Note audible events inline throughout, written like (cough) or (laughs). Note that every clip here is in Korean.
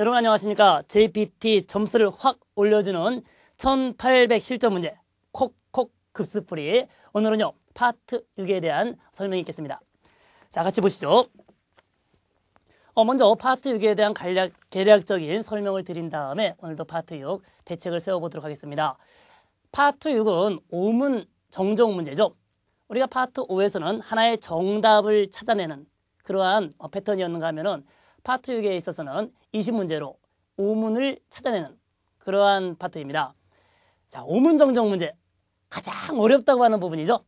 여러분 안녕하십니까. JPT 점수를 확 올려주는 1800 실전 문제 콕콕 급스풀이 오늘은요. 파트 6에 대한 설명이 있겠습니다. 자 같이 보시죠. 어, 먼저 파트 6에 대한 간략, 계략적인 설명을 드린 다음에 오늘도 파트 6 대책을 세워보도록 하겠습니다. 파트 6은 오문 정정 문제죠. 우리가 파트 5에서는 하나의 정답을 찾아내는 그러한 어, 패턴이었는가 하면은 파트 6에 있어서는 20문제로 오문을 찾아내는 그러한 파트입니다. 자, 오문 정정 문제. 가장 어렵다고 하는 부분이죠.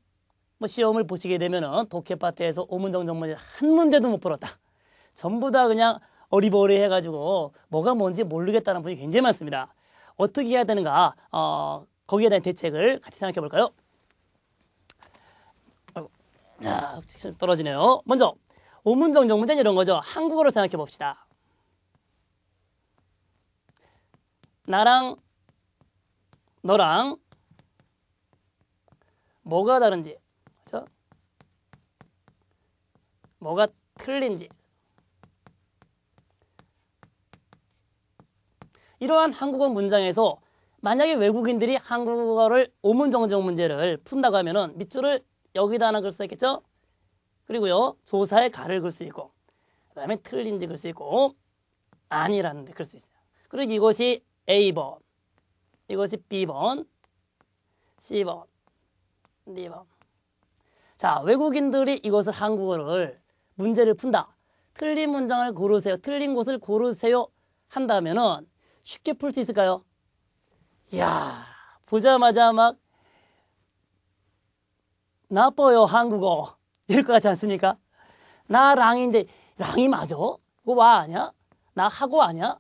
뭐 시험을 보시게 되면은 독해 파트에서 오문 정정 문제 한 문제도 못 풀었다. 전부 다 그냥 어리버리 해가지고 뭐가 뭔지 모르겠다는 분이 굉장히 많습니다. 어떻게 해야 되는가? 어, 거기에 대한 대책을 같이 생각해 볼까요? 자, 떨어지네요. 먼저 오문정, 정문장 이런 거죠. 한국어로 생각해 봅시다. 나랑 너랑 뭐가 다른지, 그렇죠? 뭐가 틀린지. 이러한 한국어 문장에서 만약에 외국인들이 한국어를 오문정정 문제를 푼다고 하면은 밑줄을 여기다 하나 글 써있겠죠? 그리고요 조사의 가를 글 수 있고 그 다음에 틀린지 글 수 있고 아니라는 데글 수 있어요. 그리고 이것이 A번 이것이 B번 C번 D번 자 외국인들이 이것을 한국어를 문제를 푼다. 틀린 문장을 고르세요. 틀린 곳을 고르세요. 한다면은 쉽게 풀 수 있을까요? 이야 보자마자 막 나빠요 한국어 이럴 것 같지 않습니까? 나 랑인데 랑이 맞아? 그거 와 아니야? 나 하고 아니야?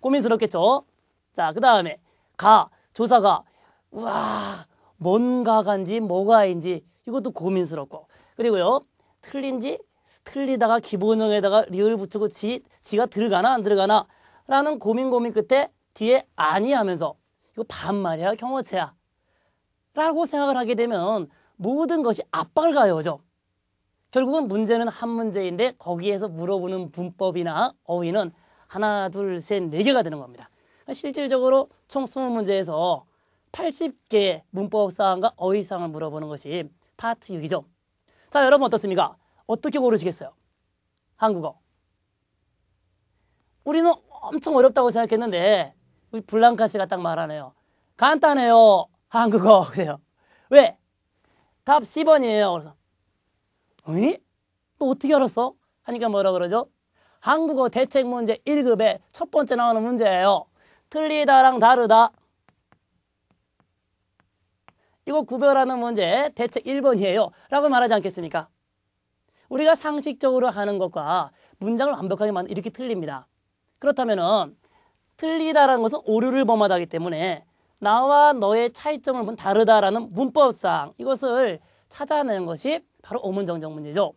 고민스럽겠죠? 자, 그 다음에 가, 조사가 우와 뭔가간지 뭐가인지 이것도 고민스럽고 그리고요 틀린지 틀리다가 기본형에다가 리을 붙이고 지, 지가 들어가나 안 들어가나 라는 고민 고민 끝에 뒤에 아니 하면서 이거 반말이야 경어체야 라고 생각을 하게 되면 모든 것이 압박을 가요그죠 결국은 문제는 한 문제인데 거기에서 물어보는 문법이나 어휘는 하나, 둘, 셋, 네 개가 되는 겁니다. 그러니까 실질적으로 총 20문제에서 8 0개 문법사항과 어휘사항을 물어보는 것이 파트 6이죠. 자, 여러분 어떻습니까? 어떻게 고르시겠어요? 한국어. 우리는 엄청 어렵다고 생각했는데 우리 블랑카 씨가 딱 말하네요. 간단해요. 한국어. (laughs) 그래요. 왜? 답 10번이에요. 그래서 어이? 또 뭐 어떻게 알았어? 하니까 뭐라 그러죠? 한국어 대책 문제 1급에 첫 번째 나오는 문제예요. 틀리다랑 다르다. 이거 구별하는 문제 대책 1번이에요. 라고 말하지 않겠습니까? 우리가 상식적으로 하는 것과 문장을 완벽하게만 이렇게 틀립니다. 그렇다면은 틀리다라는 것은 오류를 범하다기 때문에 나와 너의 차이점을 보면 다르다라는 문법상 이것을 찾아내는 것이 바로 오문정정 문제죠.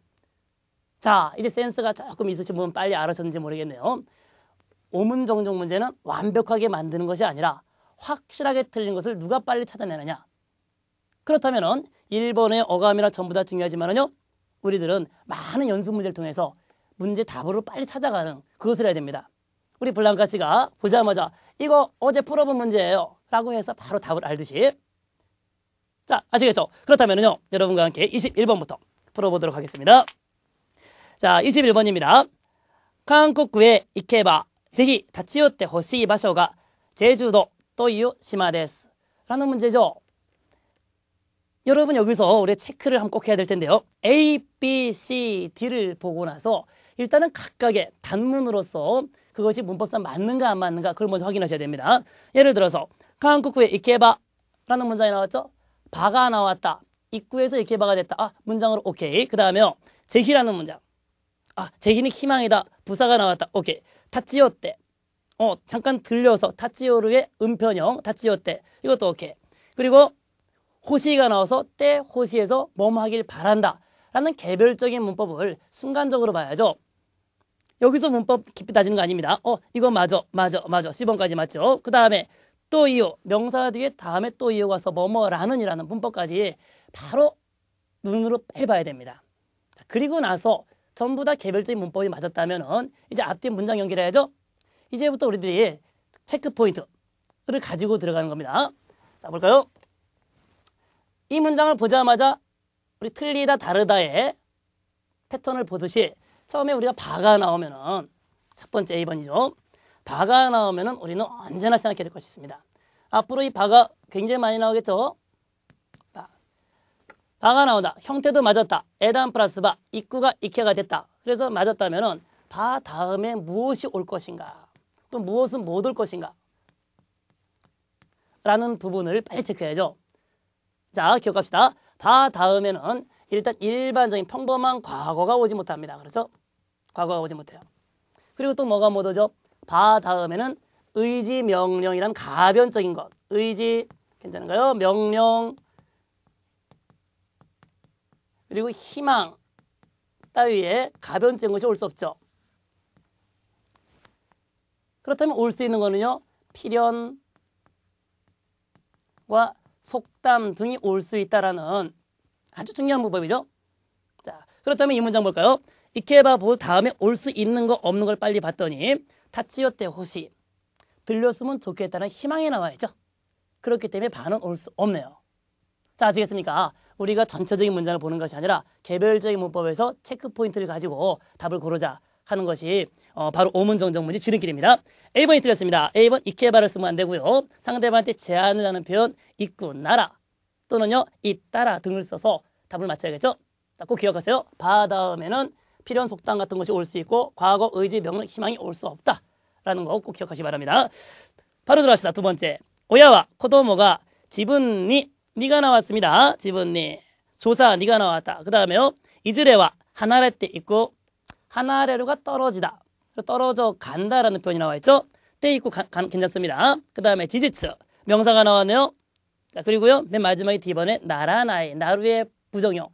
자, 이제 센스가 조금 있으신 분은 빨리 알아셨는지 모르겠네요. 오문정정 문제는 완벽하게 만드는 것이 아니라 확실하게 틀린 것을 누가 빨리 찾아내느냐. 그렇다면 일본의 어감이라 전부 다 중요하지만요. 우리들은 많은 연습 문제를 통해서 문제 답으로 빨리 찾아가는 그것을 해야 됩니다. 우리 블랑카 씨가 보자마자 이거 어제 풀어본 문제예요. 라고 해서 바로 답을 알듯이 자, 아시겠죠? 그렇다면요, 여러분과 함께 21번부터 풀어보도록 하겠습니다. 자, 21번입니다. 한국의 이케바, 제기 다치요때 호시 바쇼가 제주도 또이유 시마데스. 라는 문제죠. 여러분 여기서 우리 체크를 한번 꼭 해야 될 텐데요. A, B, C, D를 보고 나서 일단은 각각의 단문으로서 그것이 문법상 맞는가 안 맞는가 그걸 먼저 확인하셔야 됩니다. 예를 들어서 한국의 이케바라는 문장이 나왔죠. 바가 나왔다. 입구에서 이렇게 바가 됐다. 아, 문장으로 오케이. 그 다음에요. 제희라는 문장. 아, 제희는 희망이다. 부사가 나왔다. 오케이. 타치요 때. 어, 잠깐 들려서 타치요르의 음편형 타치요 때. 이것도 오케이. 그리고 호시가 나와서 때 호시에서 뭐뭐하길 바란다. 라는 개별적인 문법을 순간적으로 봐야죠. 여기서 문법 깊이 따지는 거 아닙니다. 어, 이거 맞어 맞어 맞어 10번까지 맞죠? 그 다음에 또 이어 명사 뒤에 다음에 또 이어가서 뭐뭐라는 이라는 문법까지 바로 눈으로 빨리 봐야 됩니다. 그리고 나서 전부 다 개별적인 문법이 맞았다면 이제 앞뒤 문장 연결해야죠. 이제부터 우리들이 체크 포인트를 가지고 들어가는 겁니다. 자 볼까요? 이 문장을 보자마자 우리 틀리다 다르다의 패턴을 보듯이 처음에 우리가 바가 나오면첫 번째 1번이죠. 바가 나오면 우리는 언제나 생각해야 될 것이 있습니다. 앞으로 이 바가 굉장히 많이 나오겠죠? 바. 바가 나온다. 형태도 맞았다. 에단 플러스 바. 입구가 익혀가 됐다. 그래서 맞았다면 바 다음에 무엇이 올 것인가? 또 무엇은 못 올 것인가? 라는 부분을 빨리 체크해야죠. 자, 기억합시다. 바 다음에는 일단 일반적인 평범한 과거가 오지 못합니다. 그렇죠? 과거가 오지 못해요. 그리고 또 뭐가 못 오죠? 바 다음에는 의지 명령이란 가변적인 것. 의지 괜찮은가요? 명령 그리고 희망 따위에 가변적인 것이 올 수 없죠. 그렇다면 올 수 있는 거는요. 필연과 속담 등이 올 수 있다라는 아주 중요한 문법이죠. 자, 그렇다면 이 문장 볼까요? 이케바보 다음에 올 수 있는 거 없는 걸 빨리 봤더니 다치요때 호시 들렸으면 좋겠다는 희망이 나와야죠. 그렇기 때문에 반은 올 수 없네요. 자 아시겠습니까? 우리가 전체적인 문장을 보는 것이 아니라 개별적인 문법에서 체크 포인트를 가지고 답을 고르자 하는 것이 어, 바로 오문정정문제 지름길입니다. A번이 틀렸습니다. A번 이케바를 쓰면 안 되고요. 상대방한테 제안을 하는 표현 있구나라 또는요 있따라 등을 써서 답을 맞춰야겠죠. 자, 꼭 기억하세요. 바 다음에는 필연 속담 같은 것이 올 수 있고 과거 의지 명령 희망이 올 수 없다라는 거 꼭 기억하시기 바랍니다. 바로 들어갑시다. 두 번째. 오야와 코도모가 지분니 니가 나왔습니다. 지분니 조사 니가 나왔다. 그 다음에요. 이즈레와 하나레 때 있고 하나레로가 떨어지다. 떨어져 간다라는 표현이 나와 있죠. 때 있고 가, 가, 괜찮습니다. 그 다음에 지지츠 명사가 나왔네요. 자 그리고요 맨 마지막에 D번에 나라나이 나루의 부정형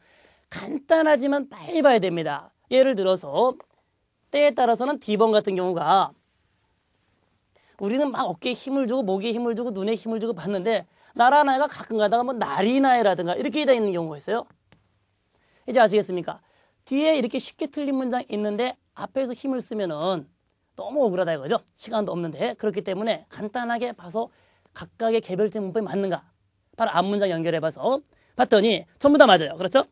간단하지만 빨리 봐야 됩니다. 예를 들어서 때에 따라서는 D번 같은 경우가 우리는 막 어깨에 힘을 주고 목에 힘을 주고 눈에 힘을 주고 봤는데 나라나이가 가끔 가다가 뭐 날이나이라든가 이렇게 되어 있는 경우가 있어요. 이제 아시겠습니까? 뒤에 이렇게 쉽게 틀린 문장 있는데 앞에서 힘을 쓰면은 너무 억울하다 이거죠. 시간도 없는데 그렇기 때문에 간단하게 봐서 각각의 개별적 문법이 맞는가 바로 앞 문장 연결해봐서 봤더니 전부 다 맞아요. 그렇죠?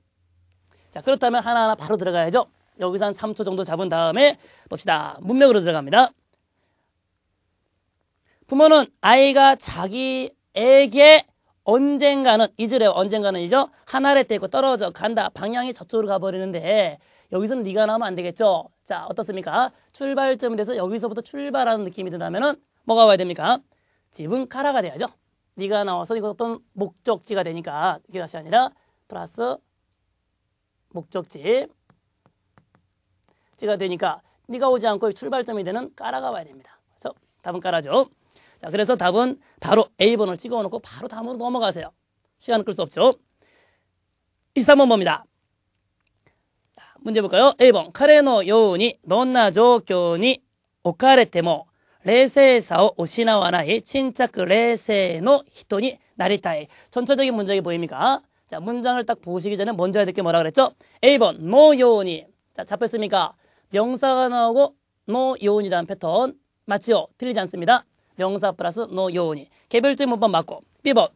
자 그렇다면 하나하나 바로 들어가야죠. 여기서 한 3초 정도 잡은 다음에 봅시다. 문맥으로 들어갑니다. 부모는 아이가 자기에게 언젠가는 잊으래요. 언젠가는 이죠. 하나를 떼고 떨어져 간다. 방향이 저쪽으로 가버리는데 여기서는 네가 나오면 안 되겠죠. 자 어떻습니까? 출발점이돼서 여기서부터 출발하는 느낌이 든다면 은 뭐가 와야 됩니까? 집은 카라가 돼야죠. 네가 나와서 이거 어떤 목적지가 되니까 이게 다시 아니라 플러스 목적지 지가 되니까 네가 오지 않고 출발점이 되는 까라가 와야 됩니다. 그래서 답은 까라죠. 자, 그래서 답은 바로 A번을 찍어 놓고 바로 다음으로 넘어가세요. 시간 끌수 없죠. 23번 봅니다. 자, 문제 볼까요? 1번. 카레노 요우니 넌나 조교니 오카레테모 레세사오 오시나와나이 친착 레세노 히토니 나리타이 전체적인 문장이 보입니까? 자, 문장을 딱 보시기 전에 먼저 해야 될 게 뭐라 그랬죠? 1번. 노요니 자, 잡혔습니까? 명사가 나오고 노 요온이라는 패턴 맞지요? 틀리지 않습니다. 명사 플러스 노 요온이 개별적인 문법 맞고 B번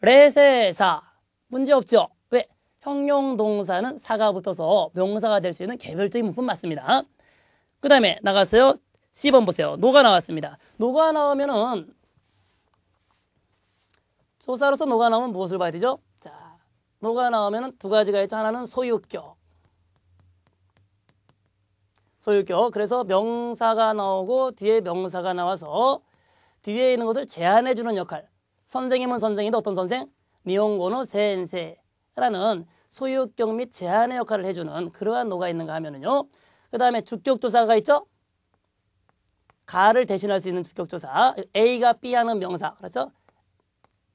레세사 문제 없죠? 왜? 형용동사는 사가 붙어서 명사가 될 수 있는 개별적인 문법 맞습니다. 그 다음에 나갔어요. C번 보세요. 노가 나왔습니다. 노가 나오면은 조사로서 노가 나오면 무엇을 봐야 되죠? 자, 노가 나오면은 두 가지가 있죠. 하나는 소유격, 소유격. 그래서 명사가 나오고 뒤에 명사가 나와서 뒤에 있는 것을 제한해주는 역할. 선생님은 선생인데 어떤 선생? 미용고노 센세라는 소유격 및 제한의 역할을 해주는 그러한 노가 있는가 하면은요. 그 다음에 주격조사가 있죠? 가를 대신할 수 있는 주격조사. A가 B 하는 명사. 그렇죠?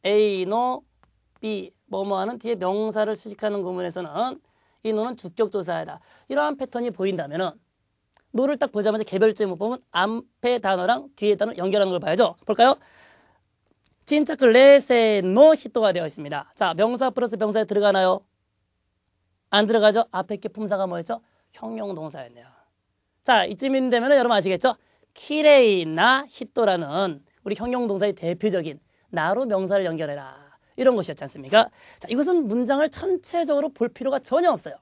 A, 노, B, 뭐뭐 하는 뒤에 명사를 수식하는 구문에서는 이 노는 주격조사이다. 이러한 패턴이 보인다면은 노를 딱 보자마자 개별제목 보면 앞에 단어랑 뒤에 단어 연결하는 걸 봐야죠. 볼까요? 진짜 그 레세노 히토가 되어 있습니다. 자, 명사 플러스 명사에 들어가나요? 안 들어가죠? 앞에 게 품사가 뭐였죠? 형용동사였네요. 자, 이쯤이 되면 여러분 아시겠죠? 키레이나 히토라는 우리 형용동사의 대표적인 나로 명사를 연결해라. 이런 것이었지 않습니까? 자, 이것은 문장을 전체적으로 볼 필요가 전혀 없어요.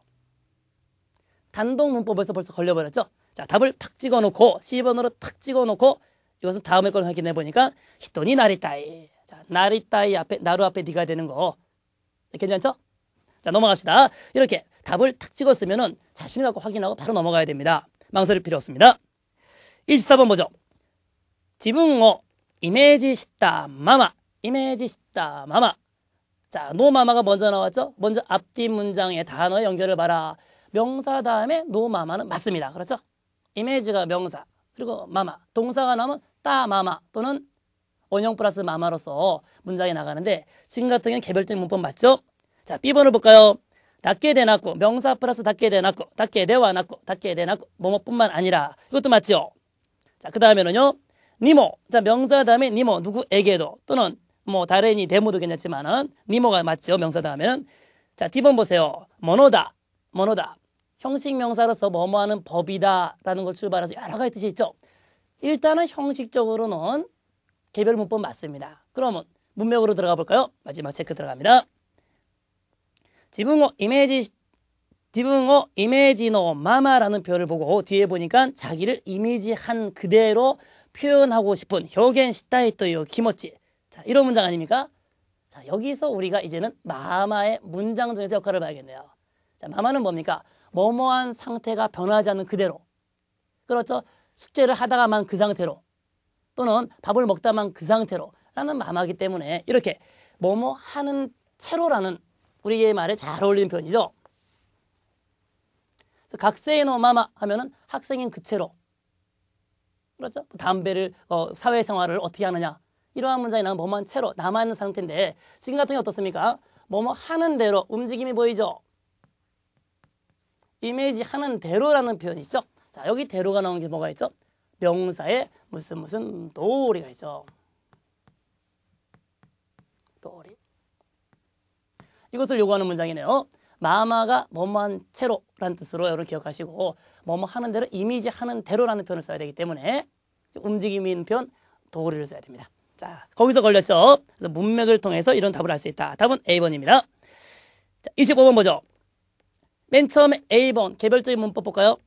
단독 문법에서 벌써 걸려버렸죠? 자, 답을 탁 찍어 놓고, 1번으로탁 찍어 놓고, 이것은 다음에 걸 확인해 보니까, 히토니 나리따이. 자, 나리따이 앞에, 나루 앞에 니가 되는 거. 네, 괜찮죠? 자, 넘어갑시다. 이렇게 답을 탁 찍었으면은 자신을 갖고 확인하고 바로 넘어가야 됩니다. 망설일 필요 없습니다. 24번 보죠. 지붕어 이미지 시다 마마. 이미지 시다 마마. 자, 노마마가 먼저 나왔죠? 먼저 앞뒤 문장의 단어의 연결을 봐라. 명사 다음에 노마마는 맞습니다. 그렇죠? 이미지가 명사 그리고 마마 동사가 나오면 따마마 또는 원형 플러스 마마로서 문장이 나가는데 지금 같은 경우는 개별적인 문법 맞죠? 자 B번을 볼까요? 닫게 되놨고 명사 플러스 닫게 되놨고 닫게 되와놨고 닫게 되놨고 뭐뭐뿐만 아니라 이것도 맞죠? 자그 다음에는요 니모 자 명사 다음에 니모 누구에게도 또는 뭐 다레니 대모도 괜찮지만은 니모가 맞죠 명사 다음에는 자 D번 보세요 모노다 모노다 형식 명사로서 뭐뭐하는 법이다라는 걸 출발해서 여러 가지 뜻이 있죠. 일단은 형식적으로는 개별 문법 맞습니다. 그러면 문맥으로 들어가 볼까요? 마지막 체크 들어갑니다. 지붕어 이미지 지붕어 이미지노 마마라는 표를 보고 뒤에 보니까 자기를 이미지한 그대로 표현하고 싶은 혀겐 시타이토요 기모찌 자 이런 문장 아닙니까? 자 여기서 우리가 이제는 마마의 문장 중에서 역할을 봐야겠네요. 자 마마는 뭡니까? 뭐뭐한 상태가 변하지 않는 그대로 그렇죠. 숙제를 하다가만 그 상태로 또는 밥을 먹다만 그 상태로 라는 마마기 때문에 이렇게 뭐뭐 하는 채로라는 우리의 말에 잘 어울리는 표현이죠. 그래서 각세의노 마마 하면은 학생인 그 채로 그렇죠? 뭐 담배를 어, 사회생활을 어떻게 하느냐 이러한 문장이 나는 뭐뭐한 채로 남아있는 상태인데 지금 같은 게 어떻습니까? 뭐뭐 하는 대로 움직임이 보이죠. 이미지 하는 대로라는 표현이 있죠. 자, 여기 대로가 나온 게 뭐가 있죠? 명사에 무슨 무슨 도리가 있죠. 도리. 이것을 요구하는 문장이네요. 마마가 뭐뭐한 채로라는 뜻으로 여러분 기억하시고 뭐뭐 하는 대로 이미지 하는 대로라는 표현을 써야 되기 때문에 움직임인 표현 도리를 써야 됩니다. 자, 거기서 걸렸죠. 그래서 문맥을 통해서 이런 답을 할 수 있다. 답은 A번입니다. 자, 25번 보죠. 맨 처음 A번 개별적인 문법 볼까요?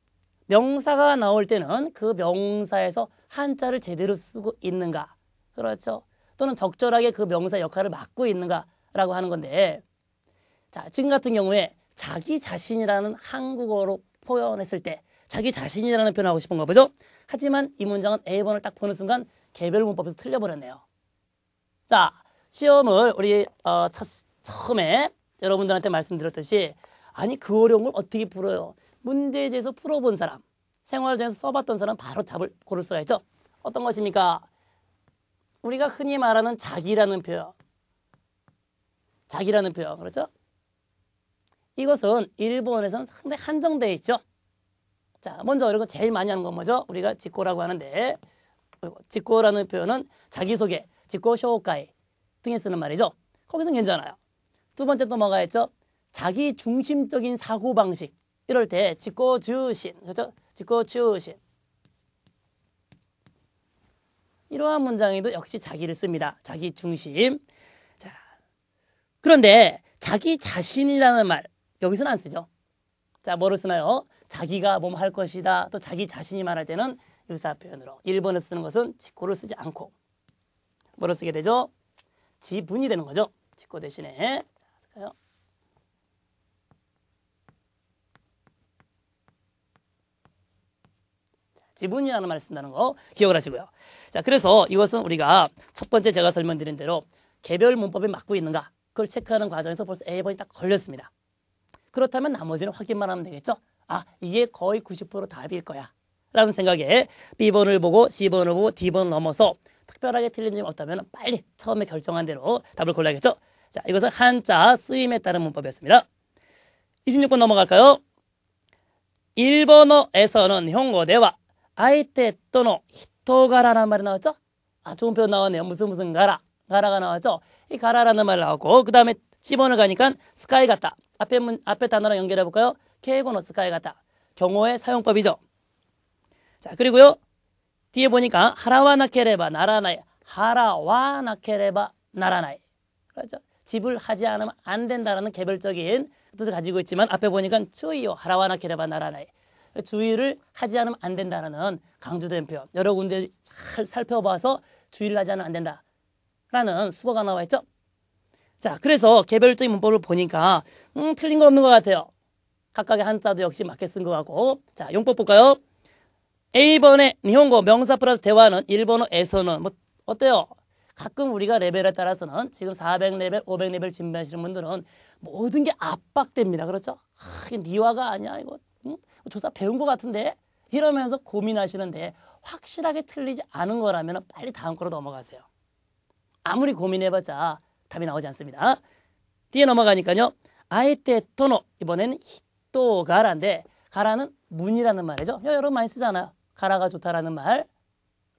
명사가 나올 때는 그 명사에서 한자를 제대로 쓰고 있는가 그렇죠? 또는 적절하게 그 명사 역할을 맡고 있는가라고 하는 건데 자 지금 같은 경우에 자기 자신이라는 한국어로 표현했을 때 자기 자신이라는 표현 하고 싶은가 보죠? 하지만 이 문장은 A번을 딱 보는 순간 개별 문법에서 틀려버렸네요. 자 시험을 우리 어, 첫, 처음에 여러분들한테 말씀드렸듯이 아니 그 어려움을 어떻게 풀어요? 문제에대해서 풀어본 사람, 생활전에서 써봤던 사람 바로 답을 고를 수가 있죠. 어떤 것입니까? 우리가 흔히 말하는 자기라는 표현. 자기라는 표현, 그렇죠? 이것은 일본에선 상당히 한정되어 있죠. 자, 먼저 이거 제일 많이 하는 건 뭐죠? 우리가 직고라고 하는데 직고라는 표현은 자기소개, 직고 쇼가이 등에 쓰는 말이죠. 거기서 괜찮아요. 두 번째 또 뭐가 있죠? 자기 중심적인 사고방식 이럴 때 직고주신 그렇죠? 직고주신 이러한 문장에도 역시 자기를 씁니다. 자기 중심. 자, 그런데 자기 자신이라는 말 여기서는 안 쓰죠. 자, 뭐를 쓰나요? 자기가 몸할 것이다. 또 자기 자신이 말할 때는 유사 표현으로 1번을 쓰는 것은 직고를 쓰지 않고 뭐를 쓰게 되죠? 지분이 되는 거죠. 직고 대신에 지분이라는 말을 쓴다는 거 기억을 하시고요. 자, 그래서 이것은 우리가 첫 번째 제가 설명드린 대로 개별 문법에 맞고 있는가 그걸 체크하는 과정에서 벌써 A번이 딱 걸렸습니다. 그렇다면 나머지는 확인만 하면 되겠죠? 아, 이게 거의 90% 답일 거야. 라는 생각에 B번을 보고 C번을 보고 D번을 넘어서 특별하게 틀린 점이 없다면 빨리 처음에 결정한 대로 답을 골라야겠죠? 자, 이것은 한자 쓰임에 따른 문법이었습니다. 26번 넘어갈까요? 1번어에서는 형거대와 아이테 또노 히토가라라는 말이 나왔죠? 아, 좋은 표현 나왔네요. 무슨 무슨 가라. 가라가 나왔죠? 이 가라라는 말 나왔고, 그 다음에 10번을 가니까 스카이 같다. 앞에 문, 앞에 단어랑 연결해 볼까요? 케이고노 스카이 같다. 경호의 사용법이죠. 자, 그리고요. 뒤에 보니까 하라와나케레바 나라나이. 하라와나케레바 나라나이. 그렇죠? 집을 하지 않으면 안 된다라는 개별적인 뜻을 가지고 있지만 앞에 보니까 추이요 하라와나케레바 나라나이. 주의를 하지 않으면 안 된다라는 강조된 표현. 여러 군데 잘 살펴봐서 주의를 하지 않으면 안 된다라는 수거가 나와 있죠. 자, 그래서 개별적인 문법을 보니까 음, 틀린 거 없는 것 같아요. 각각의 한자도 역시 맞게 쓴 것 같고 자, 용법 볼까요? A번의 니혼고 명사 플러스 대화는 일본어에서는 뭐 어때요? 가끔 우리가 레벨에 따라서는 지금 400레벨, 500레벨 준비하시는 분들은 모든 게 압박됩니다. 그렇죠? 아, 이게 니화가 아니야. 이거 조사 배운 것 같은데 이러면서 고민하시는데 확실하게 틀리지 않은 거라면 빨리 다음 거로 넘어가세요. 아무리 고민해봤자 답이 나오지 않습니다. 뒤에 넘어가니까요. 아이테 토노 이번에는 히토 가라인데 가라는 문이라는 말이죠. 여러분 많이 쓰잖아요. 가라가 좋다라는 말.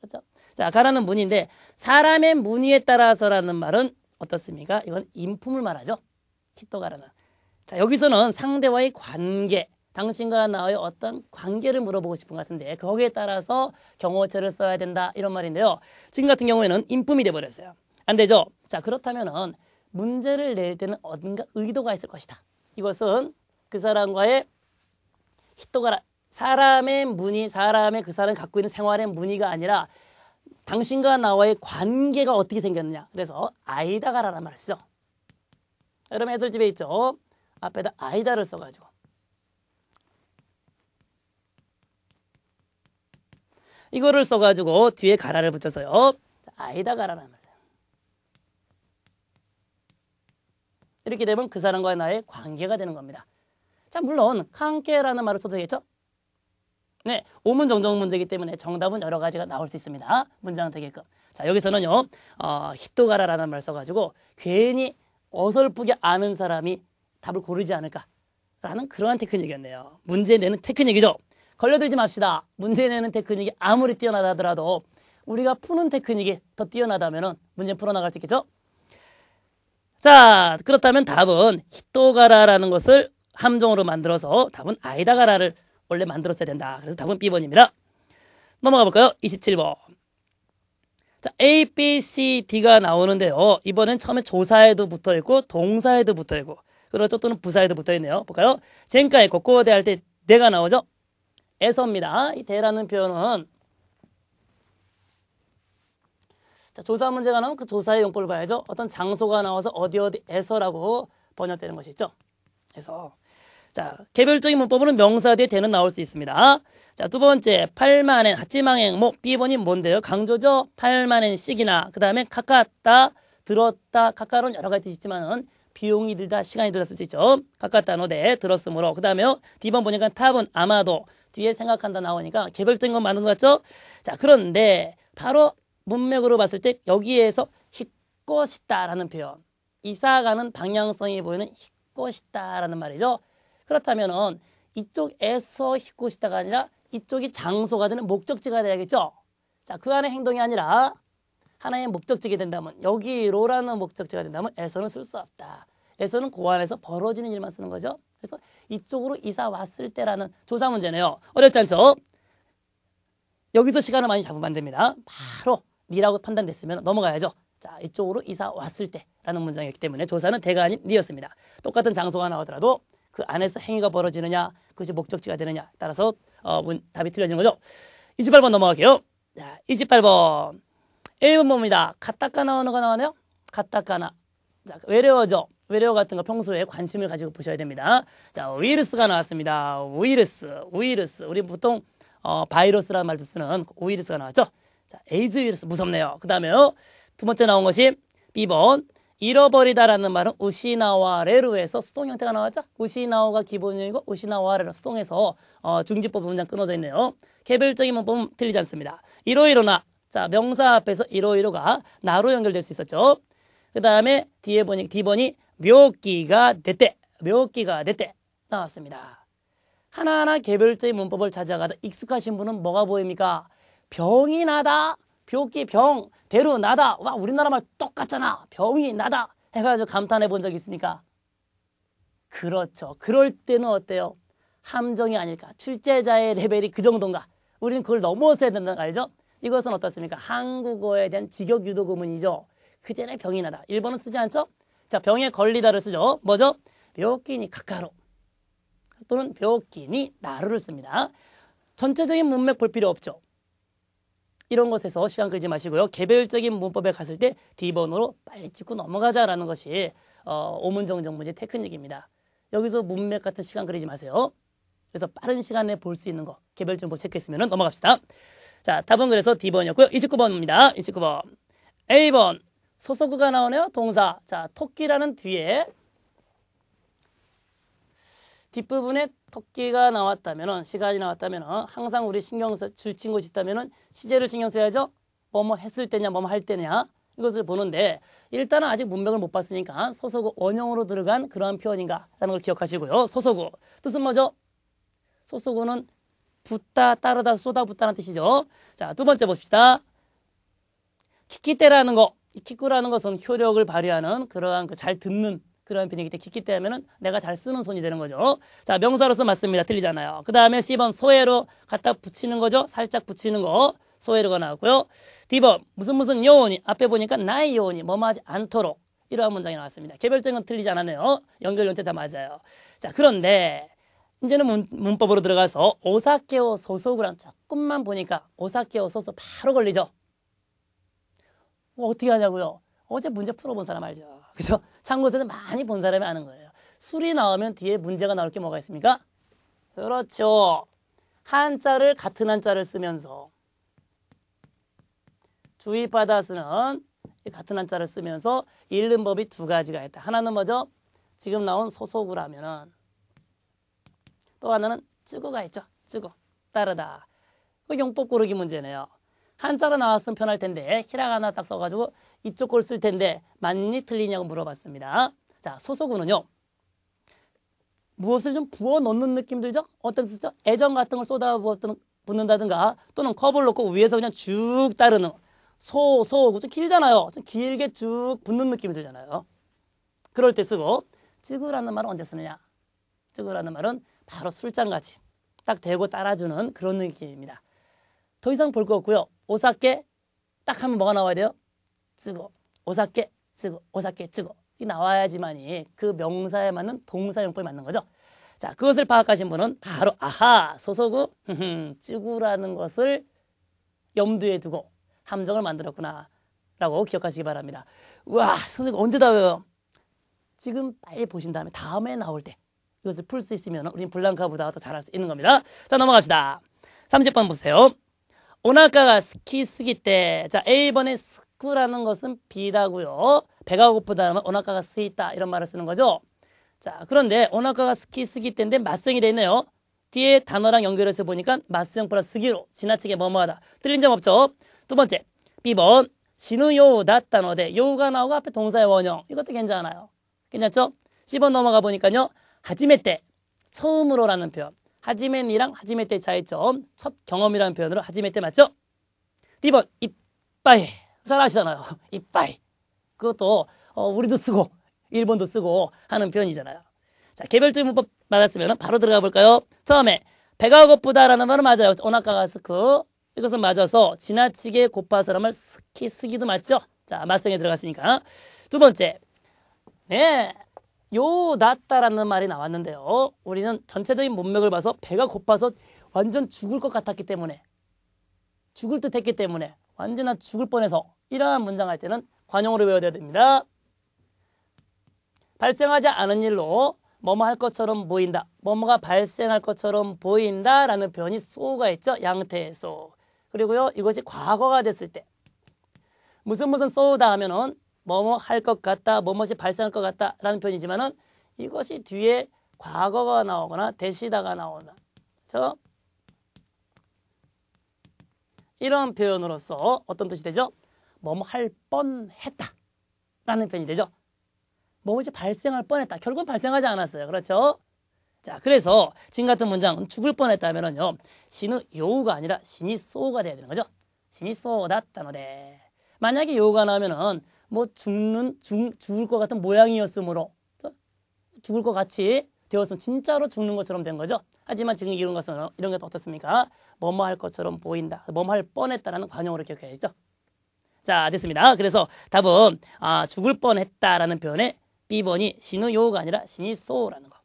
그렇죠? 자, 가라는 문인데 사람의 문의에 따라서라는 말은 어떻습니까? 이건 인품을 말하죠. 히토 가라는. 자, 여기서는 상대와의 관계, 당신과 나의 어떤 관계를 물어보고 싶은 것 같은데 거기에 따라서 경호처를 써야 된다 이런 말인데요. 지금 같은 경우에는 인품이 돼버렸어요. 안 되죠? 자 그렇다면은 문제를 낼 때는 어딘가 의도가 있을 것이다. 이것은 그 사람과의 히토가라 사람의 문의 사람의 그 사람 갖고 있는 생활의 문의가 아니라 당신과 나와의 관계가 어떻게 생겼느냐. 그래서 아이다가라란 말을 쓰죠. 여러분 애들 집에 있죠. 앞에다 아이다를 써가지고 이거를 써가지고 뒤에 가라를 붙여서요. 아이다 가라라는 말이에요. 이렇게 되면 그 사람과 나의 관계가 되는 겁니다. 자, 물론 함께라는 말을 써도 되겠죠? 네, 오문 정정 문제이기 때문에 정답은 여러 가지가 나올 수 있습니다. 문장 되게끔. 자, 여기서는요. 어, 히토가라라는 말을 써가지고 괜히 어설프게 아는 사람이 답을 고르지 않을까라는 그러한 테크닉이었네요. 문제 내는 테크닉이죠. 걸려들지 맙시다. 문제 내는 테크닉이 아무리 뛰어나다 하더라도 우리가 푸는 테크닉이 더 뛰어나다면 문제 풀어나갈 수 있겠죠? 자, 그렇다면 답은 히또가라라는 것을 함정으로 만들어서 답은 아이다가라를 원래 만들었어야 된다. 그래서 답은 B번입니다. 넘어가 볼까요? 27번. 자, A, B, C, D가 나오는데요. 이번엔 처음에 조사에도 붙어 있고 동사에도 붙어 있고 그렇죠? 또는 부사에도 붙어 있네요. 볼까요? 젠가에고꼬대할때 내가 나오죠? 에서입니다. 이 대라는 표현은 자, 조사 문제가 나오면 그 조사의 용법을 봐야죠. 어떤 장소가 나와서 어디 어디에서라고 번역되는 것이죠. 해서 자 개별적인 문법으로는 명사 뒤에 대는 나올 수 있습니다. 자 두 번째 팔만엔 하찌망행 뭐비번이 뭔데요? 강조죠. 팔만엔시기나그 다음에 가깝다 들었다 가까운 여러 가지 있지만은 비용이 들다 시간이 들었을 수 있죠. 가깝다 노대 들었으므로 그 다음에요. D번 어, 보니까 탑은 아마도 뒤에 생각한다 나오니까 개별적인 건 맞는 것 같죠? 자, 그런데 바로 문맥으로 봤을 때 여기에서 희것이다라는 표현. 이사가는 방향성이 보이는 희것이다라는 말이죠. 그렇다면 이쪽에서 희것이다가 아니라 이쪽이 장소가 되는 목적지가 돼야겠죠? 자, 그 안에 행동이 아니라 하나의 목적지가 된다면 여기로라는 목적지가 된다면 에서는 쓸 수 없다. 에서는 고안에서 그 벌어지는 일만 쓰는 거죠. 그래서 이쪽으로 이사 왔을 때라는 조사 문제네요. 어렵지 않죠? 여기서 시간을 많이 잡으면 안 됩니다. 바로 니라고 판단됐으면 넘어가야죠. 자, 이쪽으로 이사 왔을 때라는 문장이었기 때문에 조사는 대가 아닌 니였습니다. 똑같은 장소가 나오더라도 그 안에서 행위가 벌어지느냐, 그것이 목적지가 되느냐 따라서 어, 문, 답이 틀려진 거죠. 28번 넘어갈게요. 자, 28번. 1번 봅니다. 가타카나어가 나오네요. 가타카나. 자, 외래어죠. 외래어 같은 거 평소에 관심을 가지고 보셔야 됩니다. 자, 위르스가 나왔습니다. 위르스, 위르스. 우리 보통 어, 바이러스라는 말도 쓰는 위르스가 나왔죠. 자, 에이즈 위르스 무섭네요. 그 다음에요. 두 번째 나온 것이 B번 잃어버리다라는 말은 우시나와레루에서 수동 형태가 나왔죠. 우시나오가 기본형이고 우시나와레루 수동에서 어, 중지법 문장 끊어져 있네요. 개별적인 문법은 틀리지 않습니다. 이로이로나 자 명사 앞에서 이로이로가 나로 연결될 수 있었죠. 그 다음에 뒤에 보니 D번이 묘기가 됐대 묘기가 됐대 나왔습니다. 하나하나 개별적인 문법을 찾아가다 익숙하신 분은 뭐가 보입니까? 병이 나다, 묘기 병, 대로 나다. 와, 우리나라 말 똑같잖아. 병이 나다. 해가지고 감탄해 본 적 있습니까? 그렇죠. 그럴 때는 어때요? 함정이 아닐까? 출제자의 레벨이 그 정도인가? 우리는 그걸 넘어서야 된다는 거 알죠? 이것은 어떻습니까? 한국어에 대한 직역 유도 구문이죠. 그대로 병이 나다. 일본은 쓰지 않죠? 자, 병에 걸리다를 쓰죠. 뭐죠? 묘끼니 가까로 또는 묘끼니 나루를 씁니다. 전체적인 문맥 볼 필요 없죠. 이런 것에서 시간 끌지 마시고요. 개별적인 문법에 갔을 때 D번호로 빨리 찍고 넘어가자라는 것이 어, 오문정정 문제 테크닉입니다. 여기서 문맥 같은 시간 그리지 마세요. 그래서 빠른 시간에 볼 수 있는 거 개별 정보 체크했으면 넘어갑시다. 자, 답은 그래서 D번이었고요. 29번입니다. 29번. A번. 소속어가 나오네요. 동사. 자, 토끼라는 뒤에 뒷부분에 토끼가 나왔다면 시간이 나왔다면 항상 우리 신경 줄친 곳이 있다면 시제를 신경 써야죠. 뭐뭐 뭐 했을 때냐 뭐뭐 뭐 할 때냐 이것을 보는데 일단은 아직 문맥을 못 봤으니까 소속어 원형으로 들어간 그러한 표현인가라는 걸 기억하시고요. 소속어 뜻은 뭐죠? 소속어는 붙다 따르다 쏟아붓다는 뜻이죠. 자두 번째 봅시다. 키키때라는 거 키꾸라는 것은 효력을 발휘하는 그러한 그 잘 듣는 그러한 편이기 때문에 키키 때문에 내가 잘 쓰는 손이 되는 거죠. 자, 명사로서 맞습니다. 틀리잖아요. 그 다음에 10번 소외로 갖다 붙이는 거죠. 살짝 붙이는 거. 소외로가 나왔고요. D번 무슨 무슨 요원이 앞에 보니까 나의 요원이 머무하지 않도록 이러한 문장이 나왔습니다. 개별적인 건 틀리지 않았네요. 연결 연태 다 맞아요. 자, 그런데 이제는 문, 법으로 들어가서 오사케오 소속을 한 조금만 보니까 오사케오 소속 바로 걸리죠. 뭐 어떻게 하냐고요? 어제 문제 풀어본 사람 알죠? 그죠? 참고서는 많이 본 사람이 아는 거예요. 술이 나오면 뒤에 문제가 나올 게 뭐가 있습니까? 그렇죠. 한자를 같은 한자를 쓰면서 주의받아 쓰는 같은 한자를 쓰면서 읽는 법이 두 가지가 있다. 하나는 뭐죠? 지금 나온 소속구라면은또 하나는 쯔구가 있죠. 쯔구 따르다. 그 용법 고르기 문제네요. 한자로 나왔으면 편할 텐데 히라가나 딱 써가지고 이쪽 걸 쓸 텐데 맞니 틀리냐고 물어봤습니다. 자 소소구는요. 무엇을 좀 부어 넣는 느낌 들죠? 어떤 쓰죠? 애정 같은 걸 쏟아붓는다든가 또는 컵을 놓고 위에서 그냥 쭉 따르는 소소구 좀 길잖아요. 좀 길게 쭉 붙는 느낌이 들잖아요. 그럴 때 쓰고 찍으라는 말은 언제 쓰느냐? 찍으라는 말은 바로 술잔같이 딱 대고 따라주는 그런 느낌입니다. 더 이상 볼 거 없고요. 오사케 딱 하면 뭐가 나와야 돼요? 쓰고 오사케 쓰고 오사케 쓰고 이 나와야지만이 그 명사에 맞는 동사용법이 맞는 거죠. 자 그것을 파악하신 분은 바로 아하 소속구 쯔구라는 것을 염두에 두고 함정을 만들었구나 라고 기억하시기 바랍니다. 와 선생님 언제 다 외워요? 지금 빨리 보신 다음에 다음에 나올 때 이것을 풀 수 있으면 우린 블랑카보다 더 잘할 수 있는 겁니다. 자 넘어갑시다. 30번 보세요. 오나카가 스키스기때 자 A번의 스쿠라는 것은 비다고요. 배가 고프다면 오나카가 스이다 이런 말을 쓰는 거죠. 자 그런데 오나카가 스키스기때인데 맞성이 돼 있네요. 뒤에 단어랑 연결해서 보니까 맞성 플러스 스기로 지나치게 뭐뭐하다. 틀린 점 없죠. 두 번째 B번 진우요 낫다노데 요가 나오고 앞에 동사의 원형 이것도 괜찮아요. 괜찮죠? 10번 넘어가 보니까요. 하지메 때 처음으로라는 표현 하지멘이랑 하지메 때 차이점 첫 경험이라는 표현으로 하지메 때 맞죠? 2번 이빠이 잘 아시잖아요. (laughs) 이빠이 그것도 어, 우리도 쓰고 일본도 쓰고 하는 표현이잖아요. 자 개별적 문법 맞았으면 바로 들어가 볼까요? 처음에 배가 고프다라는 말은 맞아요. 오나카가 스크 이것은 맞아서 지나치게 고파서라말 스키 스기도 맞죠? 자 맞성에 들어갔으니까 두 번째 네 요낫다라는 말이 나왔는데요. 우리는 전체적인 문맥을 봐서 배가 고파서 완전 죽을 것 같았기 때문에 죽을 듯 했기 때문에 완전한 죽을 뻔해서 이러한 문장 할 때는 관용으로 외워야 됩니다. 발생하지 않은 일로 뭐뭐 할 것처럼 보인다. 뭐뭐가 발생할 것처럼 보인다. 라는 표현이 소가 있죠. 양태의 소. 그리고요. 이것이 과거가 됐을 때. 무슨 무슨 소다 하면은 뭐뭐 할 것 같다, 뭐뭐이 발생할 것 같다라는 표현이지만은 이것이 뒤에 과거가 나오거나 대시다가 나오나, 저 이런 표현으로서 어떤 뜻이 되죠? 뭐뭐 할 뻔했다라는 표현이 되죠. 뭐뭐이 발생할 뻔했다. 결국은 발생하지 않았어요. 그렇죠? 자, 그래서 지금 같은 문장은 죽을 뻔했다면은요, 신의 요우가 아니라 신이 소우가 돼야 되는 거죠. 신이 쏟았다노데 만약에 요우가 나오면은 뭐 죽는 죽, 죽을 것 같은 모양이었으므로 죽을 것 같이 되었으면 진짜로 죽는 것처럼 된 거죠. 하지만 지금 이런 것은 이런 게 어떻습니까? 뭐뭐 할 것처럼 보인다. 뭐뭐 할 뻔했다라는 관용으로 기억해야죠. 자 됐습니다. 그래서 답은 아, 죽을 뻔했다라는 표현에 B번이 신의요가 아니라 신이소라는 거.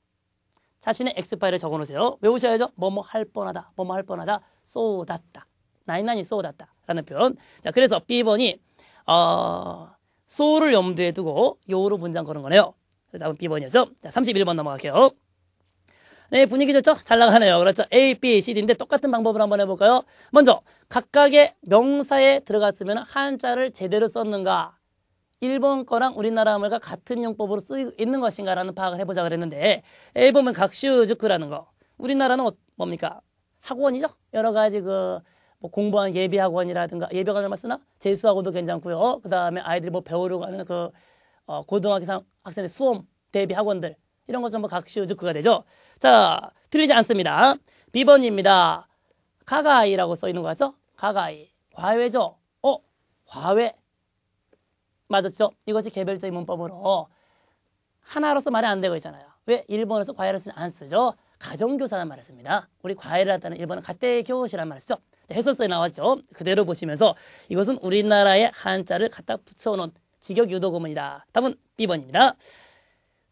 자신의 x 파일을 적어놓으세요. 외우셔야죠. 뭐뭐 할 뻔하다. 뭐뭐 할 뻔하다. 쏟았다. 나이나이 쏟았다. 라는 표현. 자 그래서 B번이 어, 소를 염두에 두고 요로 문장 거는 거네요. 그래서 답은 B번이었죠. 자, 31번 넘어갈게요. 네, 분위기 좋죠? 잘 나가네요. 그렇죠? A, B, C, D인데 똑같은 방법으로 한번 해볼까요? 먼저 각각의 명사에 들어갔으면 한자를 제대로 썼는가 일본 거랑 우리나라 말과 같은 용법으로 쓰이고 있는 것인가라는 파악을 해보자 그랬는데 A 보면 각슈즈크라는 거 우리나라는 어, 뭡니까? 학원이죠? 여러 가지 그뭐 공부한 예비 학원이라든가 예비 학원 을마 쓰나 재수하고도 괜찮고요. 어? 그다음에 아이들이 뭐 배우려고 하는 그 어, 고등학생 학생의 수험 대비 학원들 이런 것은 뭐 각시우 주크가 되죠. 자, 틀리지 않습니다. 비번입니다 가가이라고 써 있는 거 같죠? 가가이. 과외죠? 어? 과외. 맞았죠? 이것이 개별적인 문법으로 하나로서 말이 안 되고 있잖아요. 왜? 일본에서 과외를 쓰지 안 쓰죠? 가정교사란 말을 씁니다. 우리 과외를 한다는 일본은 가대교시란 말을 쓰죠. 해설서에 나왔죠. 그대로 보시면서 이것은 우리나라의 한자를 갖다 붙여놓은 직역 유도 구문이다 답은 B번입니다.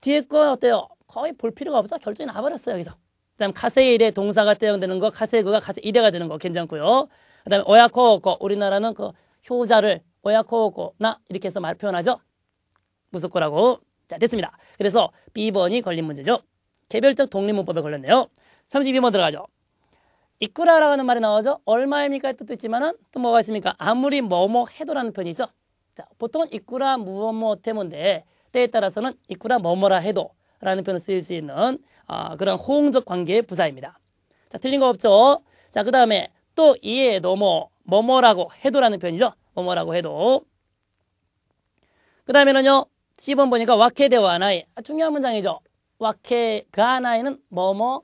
뒤에 거 어때요? 거의 볼 필요가 없죠. 결정이 나버렸어요. 여기서. 그 다음 카세일에 동사가 대응되는 거 카세그가 카세일에가 되는 거 괜찮고요. 그 다음에 오야코오코 우리나라는 그 효자를 오야코오코나 이렇게 해서 말 표현하죠. 무섭고라고. 자 됐습니다. 그래서 B번이 걸린 문제죠. 개별적 독립문법에 걸렸네요. 32번 들어가죠. 이꾸라라는 말이 나오죠. 얼마입니까? 뜻도 있지만은 또 뭐가 있습니까? 아무리 뭐뭐 해도라는 편이죠. 자, 보통은 이꾸라 무어뭐 태문데 때에 따라서는 이꾸라 뭐뭐라 해도라는 표현을 쓰일 수 있는 아, 그런 호응적 관계의 부사입니다. 자, 틀린 거 없죠. 자, 그 다음에 또 이에 너뭐 뭐뭐라고 해도라는 편이죠 뭐뭐라고 해도. 그 다음에는요. 10번 보니까 와케대와나의 아, 중요한 문장이죠. 와케가 그 나에는 뭐뭐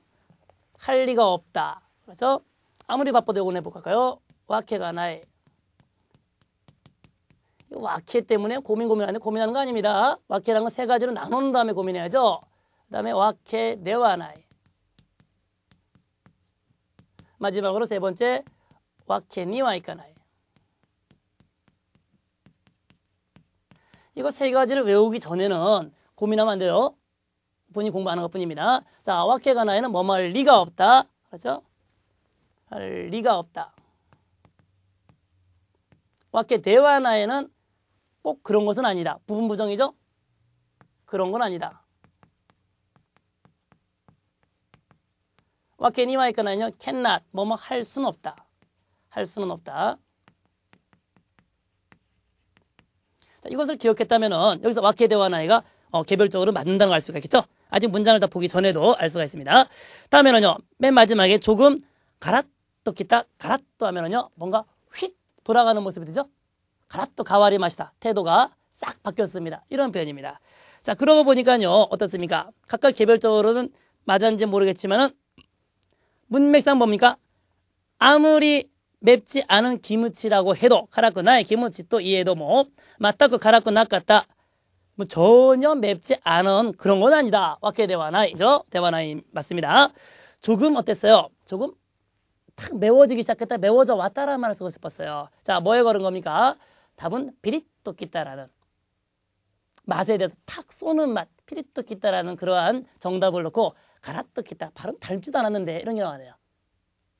할 리가 없다. 그렇죠 아무리 바빠도 이건 해볼까요? 와케가 나의 와케 때문에 고민 고민하는 고민하는 거 아닙니다. 와케라는 건세 가지로 나눈 다음에 고민해야죠. 그 다음에 와케 네와 나에 마지막으로 세 번째 와케 니와 이까나에 이거 세 가지를 외우기 전에는 고민하면 안 돼요. 본인 이 공부하는 것 뿐입니다. 자, 와케가 나에는 뭐말 리가 없다. 그렇죠? 할 리가 없다. 와께 대화나에는 꼭 그런 것은 아니다. 부분 부정이죠? 그런 건 아니다. 와케 니마이카나는요. 캔낫 뭐뭐 할 수는 없다. 할 수는 없다. 자, 이것을 기억했다면은 여기서 와케 대화나이가 어, 개별적으로 맞는다는 걸 알 수가 있겠죠? 아직 문장을 다 보기 전에도 알 수가 있습니다. 다음에는요. 맨 마지막에 조금 갈았 또 기타 가라또 하면은요 뭔가 휙 돌아가는 모습이 되죠. 가라또 가와리 마시다 태도가 싹 바뀌었습니다. 이런 표현입니다. 자 그러고 보니까요 어떻습니까? 각각 개별적으로는 맞았는지 모르겠지만은 문맥상 뭡니까? 아무리 맵지 않은 기무치라고 해도 가라꾸나의 기무치 또 이해도 뭐 맞다고 가라꾸나 같다. 뭐 전혀 맵지 않은 그런 건 아니다. 와케 대화나이죠. 대화나이 맞습니다. 조금 어땠어요? 조금 탁 메워지기 시작했다. 메워져 왔다라는 말을 쓰고 싶었어요. 자, 뭐에 걸은 겁니까? 답은 비릿또끼다라는 맛에 대해서 탁 쏘는 맛, 피릿또끼다라는 그러한 정답을 놓고 가아또기다 발음 닮지도 않았는데 이런 게 나와요.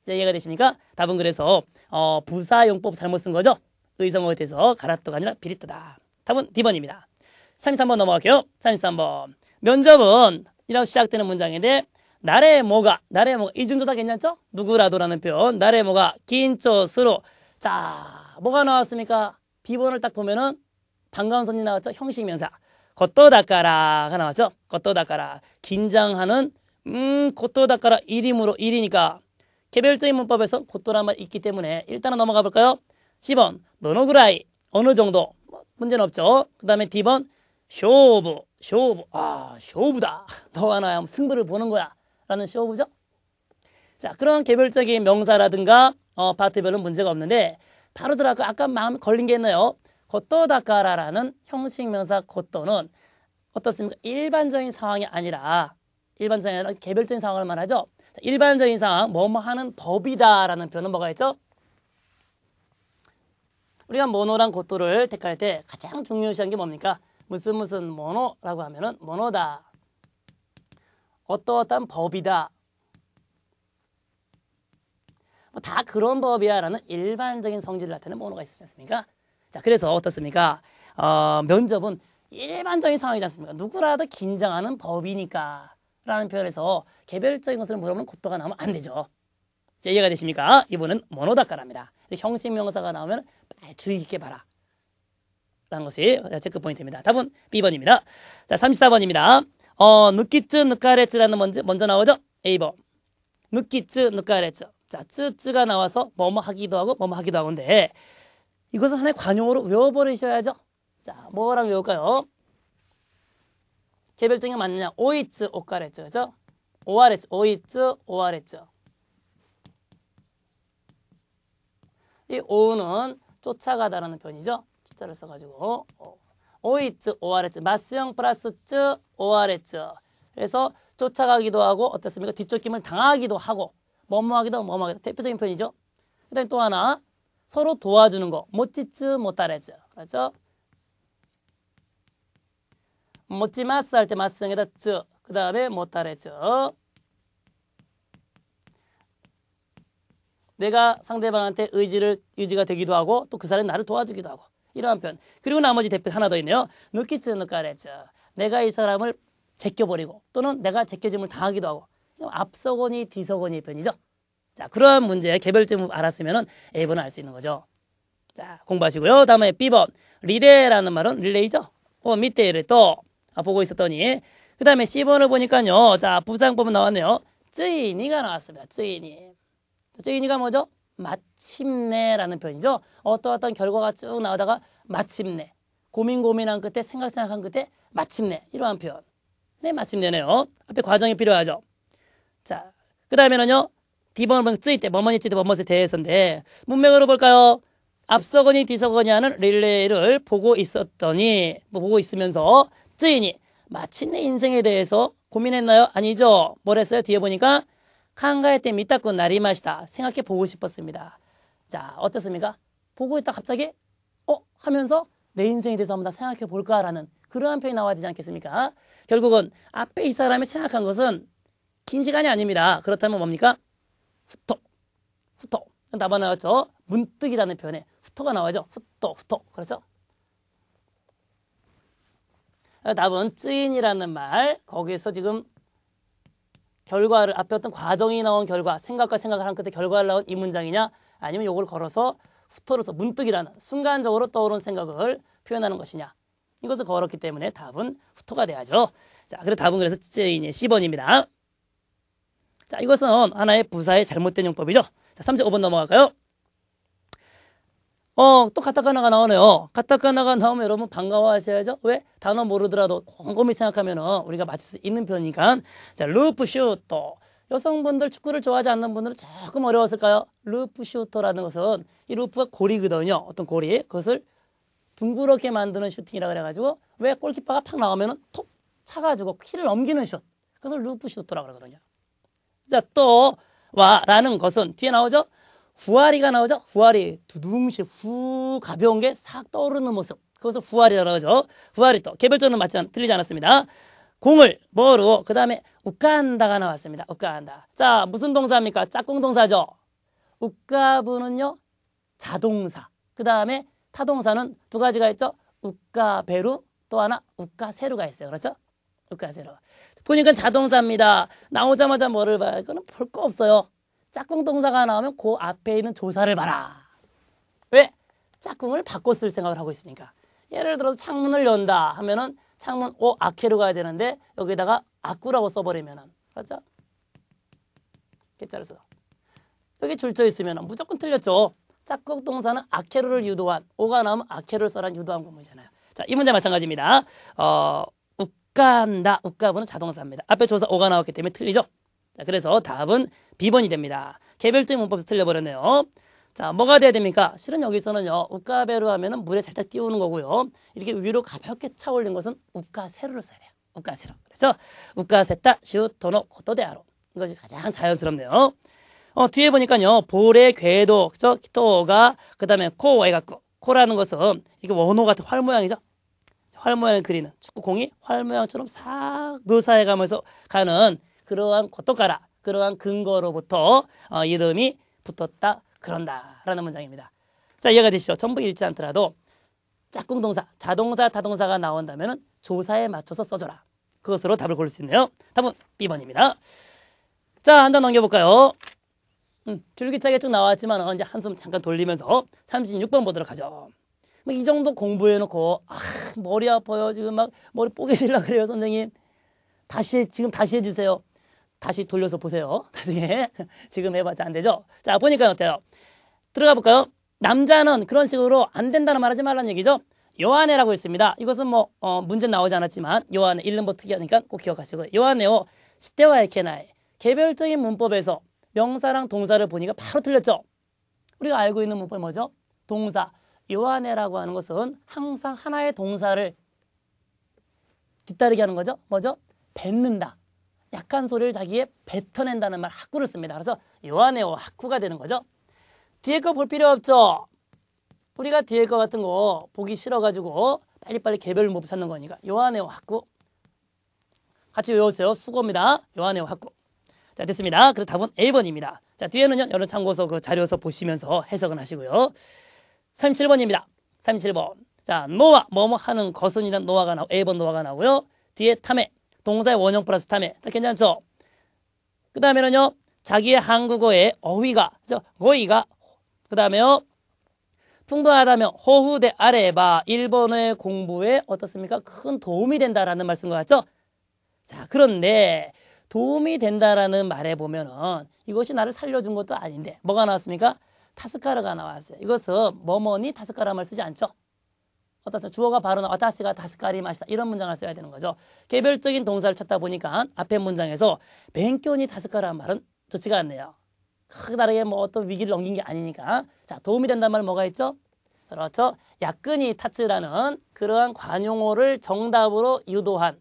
이 이해가 되십니까? 답은 그래서 어, 부사용법 잘못 쓴 거죠. 의성어에 대해서 가아또가 아니라 비릿또다 답은 D번입니다. 33번 넘어갈게요. 33번. 면접은 이라고 시작되는 문장인데 나의 뭐가, 나의 뭐가, 이중조다 괜찮죠? 누구라도라는 표현, 나의 뭐가, 긴초스로. 자, 뭐가 나왔습니까? 비번을 딱 보면은, 반가운 손님 나왔죠? 형식면사. 겉도닦아라가 나왔죠? 겉도닦아라. 긴장하는, 음, 겉도닦아라. 1임으로 1이니까. 개별적인 문법에서 겉도란 말이 있기 때문에, 일단은 넘어가 볼까요? 10번, 노노그라이. 어느 정도. 뭐, 문제는 없죠? 그 다음에 D번, 쇼부. 쇼부. 아, 쇼부다. (laughs) 너와 나야 승부를 보는 거야. 라는 시어부죠 자, 그런 개별적인 명사라든가 어, 파트별은 문제가 없는데 바로 들어가 그 아까 마음 걸린 게 있네요. 겉도다까라라는 형식 명사 겉도는 어떻습니까? 일반적인 상황이 아니라 일반적인 아니라 개별적인 상황을 말하죠. 자, 일반적인 상황 뭐뭐 하는 법이다라는 표현은 뭐가 있죠? 우리가 모노랑 겉도를 택할 때 가장 중요시한 게 뭡니까? 무슨 무슨 모노라고 하면은 모노다 어떠어떤 법이다. 뭐다 그런 법이야 라는 일반적인 성질을 나타내는 모호가 있지 않습니까? 자, 그래서 어떻습니까? 어, 면접은 일반적인 상황이지 않습니까? 누구라도 긴장하는 법이니까 라는 표현에서 개별적인 것을 물어보면 고도가 나오면 안 되죠. 예, 이해가 되십니까? 이분은 모노다카랍니다. 형식 명사가 나오면 주의 깊게 봐라. 라는 것이 체크 포인트입니다. 답은 B번입니다. 자, 34번입니다. 어, 느끼츠 느카레츠라는 먼저, 먼저 나오죠? A번. 느끼츠 느카레츠. 자, 쯔쯔가 나와서 뭐뭐 하기도 하고 뭐뭐 하기도 하는데 이것은 하나의 관용어로 외워버리셔야죠. 자, 뭐랑 외울까요? 개별적인 게 맞느냐? 오이츠 오카레츠, 그죠? 오아레츠, 오이츠 오아레츠. 이오는 쫓아가다라는 표현이죠. 숫자를 써가지고 어. 오이츠 오아레츠 마스형 플러스 츠 오아레츠 그래서 쫓아가기도 하고 어떻습니까? 뒤쫓김을 당하기도 하고 뭐뭐하기도 하고 뭐뭐하기도 대표적인 표현이죠. 그다음에 또 하나 서로 도와주는 거 못지츠 못다레즈 그렇죠? 못지마스 할 때 마스형에다 쯔 그다음에 못다레즈 내가 상대방한테 의지를 의지가 되기도 하고 또 그 사람이 나를 도와주기도 하고 이러한 표현. 그리고 나머지 대표 하나 더 있네요. 느끼츠는 까레츠. 내가 이 사람을 제껴버리고 또는 내가 제껴짐을 당하기도 하고 앞서거니 뒤서거니 편이죠. 자, 그러한 문제 개별점 을 알았으면은 A번을 알 수 있는 거죠. 자, 공부하시고요. 다음에 B번. 리레라는 말은 릴레이죠. 어, 밑에를 이또 아, 보고 있었더니 그 다음에 C번을 보니까요. 자, 부상법은 나왔네요. 쯔이니가 나왔습니다. 쯔이니. 쯔이니가 뭐죠? 마침내라는 표현이죠. 어떠어떤 결과가 쭉 나오다가 마침내 고민 고민한 끝에 생각 생각한 끝에 마침내 이러한 표현. 네, 마침내네요. 앞에 과정이 필요하죠. 자, 그 다음에는요. 디번번 쓰이때 뭐뭐니 쓰이때 머머니 대해서인데 문맥으로 볼까요? 앞서거니 뒤서거니 하는 릴레이를 보고 있었더니 뭐 보고 있으면서 쓰이니 마침내 인생에 대해서 고민했나요? 아니죠. 뭘 했어요? 뒤에 보니까 칸가에때 미타쿠 나리마시다. 생각해 보고 싶었습니다. 자, 어떻습니까? 보고 있다 갑자기 어? 하면서 내 인생에 대해서 한번 다 생각해 볼까라는 그러한 표현이 나와야 되지 않겠습니까? 결국은 앞에 이 사람이 생각한 것은 긴 시간이 아닙니다. 그렇다면 뭡니까? 후토, 후토. 답안 나왔죠? 문득이라는 표현에 후토가 나와죠. 후토, 후토. 그렇죠? 답은 쯔인이라는 말 거기에서 지금 결과를 앞에 어떤 과정이 나온 결과 생각과 생각을 한 끝에 결과를 나온 이 문장이냐 아니면 요걸 걸어서 후토로서 문득이라는 순간적으로 떠오른 생각을 표현하는 것이냐 이것을 걸었기 때문에 답은 후토가 돼야죠. 자, 그래서 답은 그래서 제 10번입니다. 자, 이것은 하나의 부사의 잘못된 용법이죠. 자, 35번 넘어갈까요? 어, 또카타카나가 나오네요. 카타카나가 나오면 여러분 반가워하셔야죠. 왜? 단어 모르더라도 곰곰이 생각하면 우리가 맞출 수 있는 편이니까. 자, 루프 슈터. 여성분들 축구를 좋아하지 않는 분들은 조금 어려웠을까요? 루프 슈터라는 것은 이 루프가 고리거든요. 어떤 고리. 그것을 둥그렇게 만드는 슈팅이라 그래가지고 왜 골키퍼가 팍 나오면 톡 차가지고 키를 넘기는 슛. 그것을 루프 슈터라고 그러거든요. 자, 또 와라는 것은 뒤에 나오죠? 후아리가 나오죠? 후아리. 두둥실 후 가벼운 게 싹 떠오르는 모습. 그것을 후아리라고 하죠. 후아리 또 개별적으로 맞지 않, 틀리지 않았습니다. 공을 뭐로 그 다음에 우간다가 나왔습니다. 우간다. 자 무슨 동사입니까? 짝꿍 동사죠. 우가부는요 자동사. 그 다음에 타동사는 두 가지가 있죠. 우가베루 또 하나 우가세루가 있어요. 그렇죠? 우가세루. 보니까 자동사입니다. 나오자마자 뭐를 봐요? 이거는 볼거 없어요. 짝꿍 동사가 나오면 그 앞에 있는 조사를 봐라. 왜? 짝꿍을 바꿔 쓸 생각을 하고 있으니까. 예를 들어서 창문을 연다 하면은 창문 오 아케로 가야 되는데 여기다가 아꾸라고 써버리면은 그렇죠? 개자를 써. 여기 줄쳐 있으면 무조건 틀렸죠. 짝꿍 동사는 아케로를 유도한 오가 나오면 아케로를 써란 유도한 구문이잖아요. 자, 이 문제 마찬가지입니다. 어, 웃간다. 웃가부는 자동사입니다. 앞에 조사 오가 나왔기 때문에 틀리죠. 자, 그래서 답은 B번이 됩니다. 개별적인 문법에서 틀려버렸네요. 자, 뭐가 돼야 됩니까? 실은 여기서는요, 우가배로 하면은 물에 살짝 띄우는 거고요. 이렇게 위로 가볍게 차올린 것은 우가세로를 써야 돼요. 우가세로. 그래서 우가세다 슈토노 고토데아로. 이것이 가장 자연스럽네요. 어, 뒤에 보니까요, 볼의 궤도, 그죠? 키토가, 그 다음에 코, 해갖고, 코라는 것은, 이게 원호 같은 활 모양이죠? 활 모양을 그리는 축구공이 활 모양처럼 싹 묘사해가면서 가는 그러한 것도 가라 그러한 근거로부터 어, 이름이 붙었다 그런다라는 문장입니다. 자 이해가 되시죠? 전부 읽지 않더라도 짝꿍 동사, 자동사, 다동사가 나온다면 조사에 맞춰서 써줘라. 그것으로 답을 고를 수 있네요. 답은 B번입니다. 자, 한 장 넘겨볼까요? 음, 줄기차게 쭉 나왔지만 어, 이제 한숨 잠깐 돌리면서 36번 보도록 하죠. 뭐, 이 정도 공부해놓고 아, 머리 아파요. 지금 막 머리 뽀개질라 그래요, 선생님. 다시, 지금 다시 해주세요. 다시 돌려서 보세요. 나중에. (laughs) 지금 해봤자 안 되죠? 자, 보니까 어때요? 들어가 볼까요? 남자는 그런 식으로 안 된다는 말 하지 말라는 얘기죠. 요한해라고 있습니다. 이것은 뭐, 어, 문제는 나오지 않았지만, 요한해 1년부 특이하니까 꼭 기억하시고요. 요한해요. 시대와의 케나에 개별적인 문법에서 명사랑 동사를 보니까 바로 틀렸죠. 우리가 알고 있는 문법이 뭐죠? 동사. 요한해라고 하는 것은 항상 하나의 동사를 뒤따르게 하는 거죠. 뭐죠? 뱉는다. 약한 소리를 자기의 뱉어낸다는 말 학구를 씁니다. 그래서 요한네오 학구가 되는 거죠. 뒤에 거 볼 필요 없죠. 우리가 뒤에 거 같은 거 보기 싫어가지고 빨리빨리 개별을 못 찾는 거니까 요한네오 학구 같이 외우세요. 수고입니다. 요한네오 학구 자 됐습니다. 그래서 답은 A번입니다. 자 뒤에는요 여러 참고서 그 자료에서 보시면서 해석은 하시고요. 37번입니다. 37번 자 노아 뭐뭐 하는 것은이란 노아가 나오고 A번 노아가 나오고요. 뒤에 탐해 동사의 원형 플러스 타메. 다 괜찮죠? 그 다음에는요, 자기의 한국어의 어휘가, 그죠? 거의가. 그 다음에요, 풍부하다면 호후대 아래바 일본의 공부에 어떻습니까? 큰 도움이 된다라는 말씀인것 같죠? 자, 그런데 도움이 된다라는 말에 보면은 이것이 나를 살려준 것도 아닌데 뭐가 나왔습니까? 타스카르가 나왔어요. 이것은 뭐뭐니 타스카라는 말 쓰지 않죠? 어떤 주어가 바로 와타시가 다스카리 마시다 이런 문장을 써야 되는 거죠. 개별적인 동사를 찾다 보니까 앞에 문장에서 뱅견이 다스카라는 말은 좋지가 않네요. 크다르게 뭐 어떤 위기를 넘긴 게 아니니까 자 도움이 된다는 말 뭐가 있죠? 그렇죠. 야끈이 타츠라는 그러한 관용어를 정답으로 유도한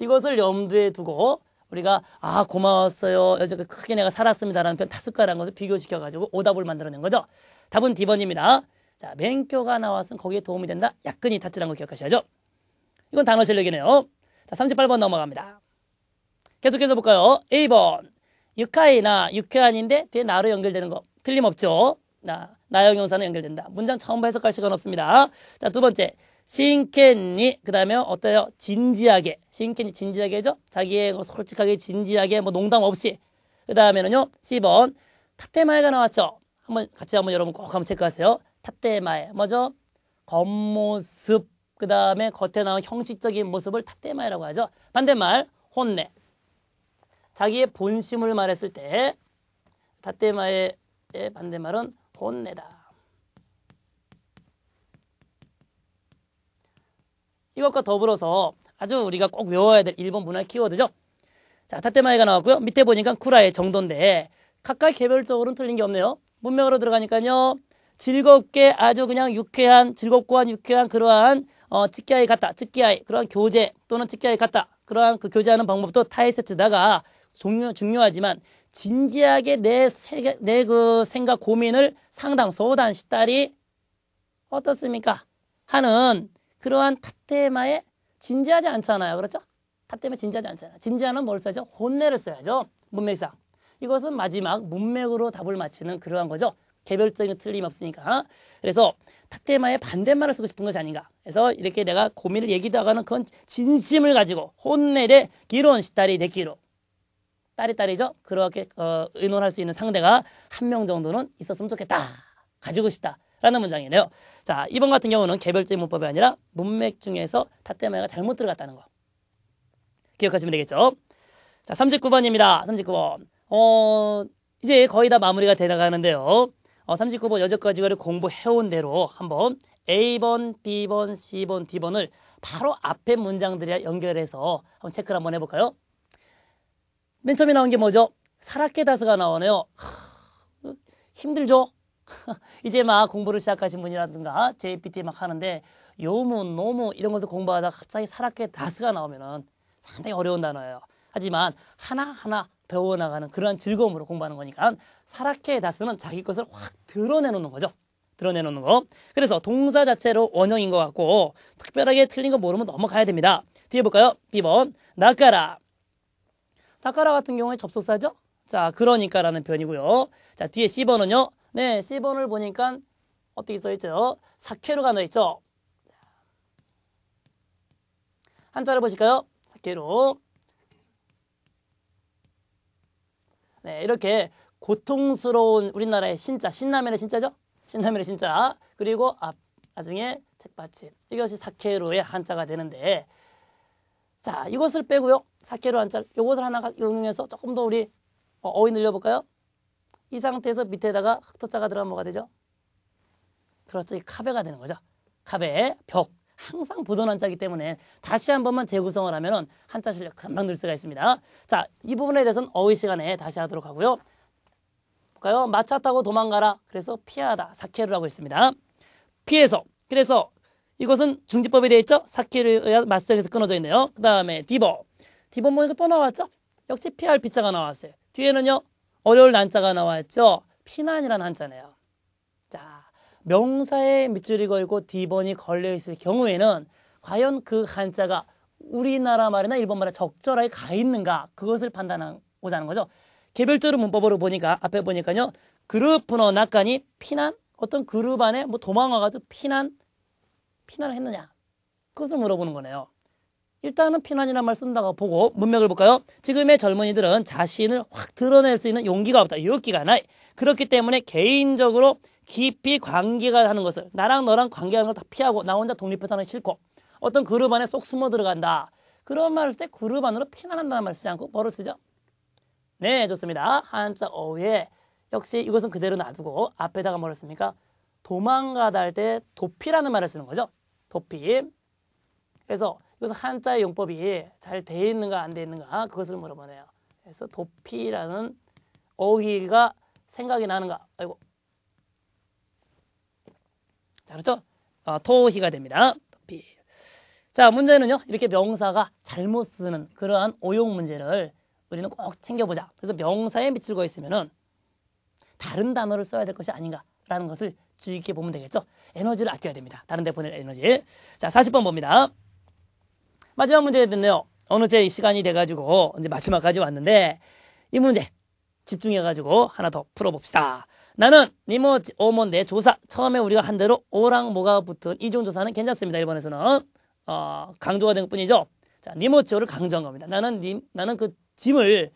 이것을 염두에 두고 우리가 아 고마웠어요 여지껏 크게 내가 살았습니다라는 표현 다섯 가지라는 것을 비교시켜 가지고 오답을 만들어낸 거죠. 답은 D번입니다. 자 맹교가 나왔으면 거기에 도움이 된다. 약근이 탓질한 거 기억하셔야죠. 이건 단어 실력이네요. 자 38번 넘어갑니다. 계속해서 볼까요? 1번 유카이나 유쾌한인데 뒤에 나로 연결되는 거 틀림없죠. 나, 나영 용사는 연결된다. 문장 처음부터 해석할 시간 없습니다. 자, 두 번째. 신켄이 그 다음에 어때요? 진지하게 신켄이 진지하게 죠 자기의 뭐 솔직하게 진지하게 뭐 농담 없이 그 다음에는요 10번 탑테마에가 나왔죠 한번 같이 한번 여러분 꼭 한번 체크하세요 탑테마에 뭐죠? 겉모습 그 다음에 겉에 나온 형식적인 모습을 탑테마이라고 하죠 반대말 혼내 자기의 본심을 말했을 때탑테마의 반대말은 혼내다 이것과 더불어서 아주 우리가 꼭 외워야 될 일본 문화 키워드죠. 자, 타테마이가 나왔고요. 밑에 보니까 쿠라의 정도인데 각각 개별적으로는 틀린 게 없네요. 문명으로 들어가니까요. 즐겁게 아주 그냥 유쾌한 즐겁고 한 유쾌한 그러한 어, 찌끼아이 같다. 찌끼아이 그러한 교재 또는 찌끼아이 같다. 그러한 그 교제하는 방법도 타이세츠다가 중요, 중요하지만 진지하게 내, 내 그 생각 고민을 상담 소단 시딸이 어떻습니까? 하는 그러한 탓테마에 진지하지 않잖아요. 그렇죠? 탓테마 진지하지 않잖아요. 진지하는 뭘 써야죠? 혼내를 써야죠. 문맥상. 이것은 마지막 문맥으로 답을 맞히는 그러한 거죠. 개별적인 틀림 없으니까. 그래서 탓테마에 반대말을 쓰고 싶은 것이 아닌가. 그래서 이렇게 내가 고민을 얘기다가는 그건 진심을 가지고 혼내래 기론 시다리 내기로 딸이 딸이죠. 그렇게 어, 의논할 수 있는 상대가 한 명 정도는 있었으면 좋겠다. 가지고 싶다. 라는 문장이네요. 자, 이번 같은 경우는 개별적인 문법이 아니라 문맥 중에서 타테마가 잘못 들어갔다는 거. 기억하시면 되겠죠? 자, 39번입니다. 39번. 어, 이제 거의 다 마무리가 되나가는데요. 어, 39번 여전까지 를 공부해온 대로 한번 A번, B번, C번, D번을 바로 앞에 문장들이랑 연결해서 한번 체크를 한번 해볼까요? 맨 처음에 나온 게 뭐죠? 사라케다스가 나오네요. 하, 힘들죠? (laughs) 이제 막 공부를 시작하신 분이라든가 JPT 막 하는데 요문, 노무 이런 것도 공부하다 갑자기 사라게 다스가 나오면은 상당히 어려운 단어예요. 하지만 하나하나 배워나가는 그러한 즐거움으로 공부하는 거니까 사라케 다스는 자기 것을 확 드러내놓는 거죠. 드러내놓는 거. 그래서 동사 자체로 원형인 것 같고 특별하게 틀린 거 모르면 넘어가야 됩니다. 뒤에 볼까요? B번 나카라. 나카라 같은 경우에 접속사죠? 자, 그러니까라는 표현이고요. 자, 뒤에 C번은요. 네, C번을 보니까 어떻게 써있죠? 사케루가 넣어있죠? 한자를 보실까요? 사케루 네, 이렇게 고통스러운 우리나라의 신자, 신라면의 신자죠? 신라면의 신자, 그리고 앞, 나중에 책받침. 이것이 사케루의 한자가 되는데 자, 이것을 빼고요. 사케루 한자, 이것을 하나 이용해서 조금 더 우리 어, 어휘 늘려볼까요? 이 상태에서 밑에다가 흑토자가 들어가면 뭐가 되죠? 그렇죠. 이 카베가 되는 거죠. 카베, 벽. 항상 보던 한자이기 때문에 다시 한 번만 재구성을 하면 한자 실력 금방 늘 수가 있습니다. 자, 이 부분에 대해서는 어휘 시간에 다시 하도록 하고요. 볼까요? 마차 타고 도망가라. 그래서 피하다. 사케루라고 했습니다. 피해서. 그래서 이것은 중지법이 되어 있죠? 사케루의 맞성에서 끊어져 있네요. 그 다음에 디버. 디버 보니까 뭐 또 나왔죠? 역시 피할 피자가 나왔어요. 뒤에는요. 어려울 난자가 나왔죠. 피난이라는 한자네요. 자, 명사에 밑줄이 걸고 디번이 걸려 있을 경우에는 과연 그 한자가 우리나라 말이나 일본 말에 적절하게 가 있는가 그것을 판단하고자 하는 거죠. 개별적으로 문법으로 보니까 앞에 보니까요. 그룹프너 낙관이 피난 어떤 그룹 안에 뭐 도망와가지고 피난 피난을 했느냐 그것을 물어보는 거네요. 일단은 피난이란말 쓴다고 보고 문맥을 볼까요? 지금의 젊은이들은 자신을 확 드러낼 수 있는 용기가 없다. 용기가 나이. 그렇기 때문에 개인적으로 깊이 관계가 하는 것을 나랑 너랑 관계하는 걸 다 피하고 나 혼자 독립해 사는 싫고 어떤 그룹 안에 쏙 숨어 들어간다. 그런 말을 쓸 때 그룹 안으로 피난한다는 말을 쓰지 않고 뭐를 쓰죠? 네, 좋습니다. 한자 어휘에 역시 이것은 그대로 놔두고 앞에다가 뭐를 씁니까? 도망가다 할 때 도피라는 말을 쓰는 거죠. 도피. 그래서 이것은 한자의 용법이 잘 돼 있는가 안 돼 있는가 그것을 물어보네요. 그래서 도피라는 어휘가 생각이 나는가? 아이고. 자, 그렇죠? 어, 토희가 됩니다. 도피. 자, 문제는요. 이렇게 명사가 잘못 쓰는 그러한 오용 문제를 우리는 꼭 챙겨보자. 그래서 명사에 밑줄 거 있으면은 다른 단어를 써야 될 것이 아닌가라는 것을 주의 깊게 보면 되겠죠. 에너지를 아껴야 됩니다. 다른 데 보낼 에너지. 자, 40번 봅니다. 마지막 문제였는데요. 어느새 이 시간이 돼가지고 이제 마지막까지 왔는데 이 문제 집중해가지고 하나 더 풀어봅시다. 나는 니모 오몬데 조사 처음에 우리가 한 대로 오랑 모가 붙은 이중조사는 괜찮습니다. 일본에서는 어, 강조가 된 것 뿐이죠. 자, 니모치오를 강조한 겁니다. 나는 니, 나는 그 짐을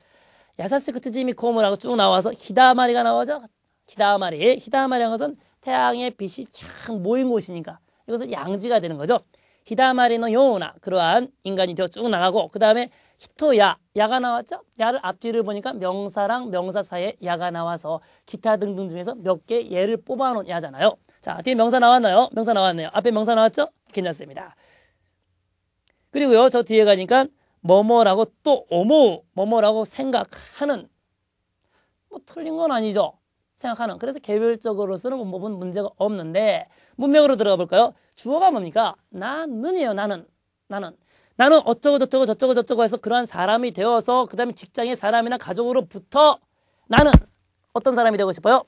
야사시 크트 그 짐이 코모라고 쭉 나와서 히다마리가 나오죠. 히다마리. 히다마리한 것은 태양의 빛이 참 모인 곳이니까 이것은 양지가 되는 거죠. 히다마리 의 요우나 그러한 인간이 되어 쭉 나가고 그 다음에 히토야 야가 나왔죠? 야를 앞뒤를 보니까 명사랑 명사 사이에 야가 나와서 기타 등등 중에서 몇 개 예를 뽑아놓은 야잖아요. 자 뒤에 명사 나왔나요? 명사 나왔네요. 앞에 명사 나왔죠? 괜찮습니다. 그리고요 저 뒤에 가니까 뭐뭐라고 또 오모 뭐뭐라고 생각하는 뭐 틀린 건 아니죠. 생각하는 그래서 개별적으로 쓰는 문법은 뭐 문제가 없는데 문명으로 들어가 볼까요? 주어가 뭡니까? 나는이에요. 나는. 나는. 나는 어쩌고 저쩌고 저쩌고 저쩌고 해서 그러한 사람이 되어서 그 다음에 직장의 사람이나 가족으로부터 나는 어떤 사람이 되고 싶어요?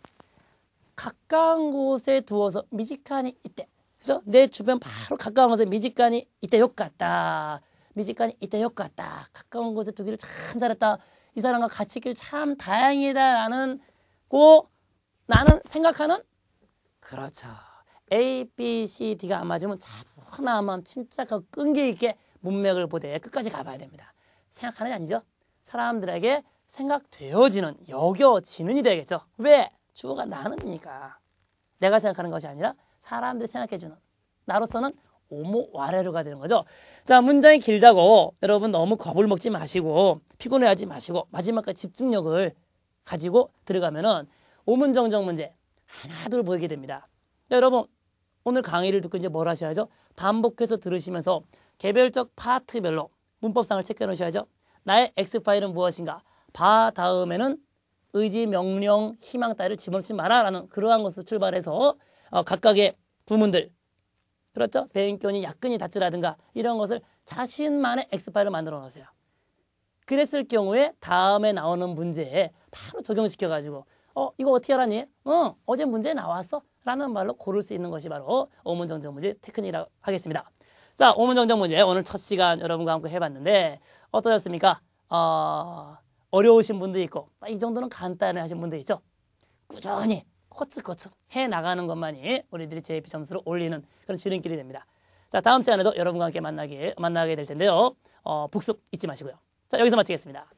가까운 곳에 두어서 미지간이 있대. 그죠? 내 주변 바로 가까운 곳에 미지간이 있대. 효과다. 미지간이 있대. 효과다. 가까운 곳에 두기를 참 잘했다. 이 사람과 같이 있길 참 다행이다라는 고 나는 생각하는 그렇죠. A, B, C, D가 안 맞으면 자분하만 진짜 그 끈기 있게 문맥을 보되 끝까지 가봐야 됩니다. 생각하는 게 아니죠. 사람들에게 생각되어지는, 여겨지는 이 되겠죠. 왜? 주어가 나는이니까. 내가 생각하는 것이 아니라 사람들이 생각해주는. 나로서는 오모와레로가 되는 거죠. 자, 문장이 길다고 여러분 너무 겁을 먹지 마시고 피곤해하지 마시고 마지막까지 집중력을 가지고 들어가면은 오문정정 문제 하나둘 보이게 됩니다. 여러분 오늘 강의를 듣고 이제 뭘 하셔야죠? 반복해서 들으시면서 개별적 파트별로 문법상을 체크해 놓으셔야죠. 나의 X파일은 무엇인가? 바 다음에는 의지, 명령, 희망 따위를 집어넣지 마라라는 그러한 것을 출발해서 어, 각각의 구문들 그렇죠? 배인견이 약근이 닿지라든가 이런 것을 자신만의 X파일을 만들어 놓으세요. 그랬을 경우에 다음에 나오는 문제에 바로 적용시켜가지고 어, 이거 어떻게 알았니? 어, 어제 문제 나왔어? 라는 말로 고를 수 있는 것이 바로 오문정정 문제 테크닉이라고 하겠습니다. 자, 오문정정 문제 오늘 첫 시간 여러분과 함께 해봤는데 어떠셨습니까? 어, 어려우신 분도 있고 아, 이 정도는 간단해 하신 분도 있죠. 꾸준히 코츠코츠 해나가는 것만이 우리들이 JP 점수를 올리는 그런 지름길이 됩니다. 자, 다음 시간에도 여러분과 함께 만나게, 만나게 될 텐데요. 어, 복습 잊지 마시고요. 자, 여기서 마치겠습니다.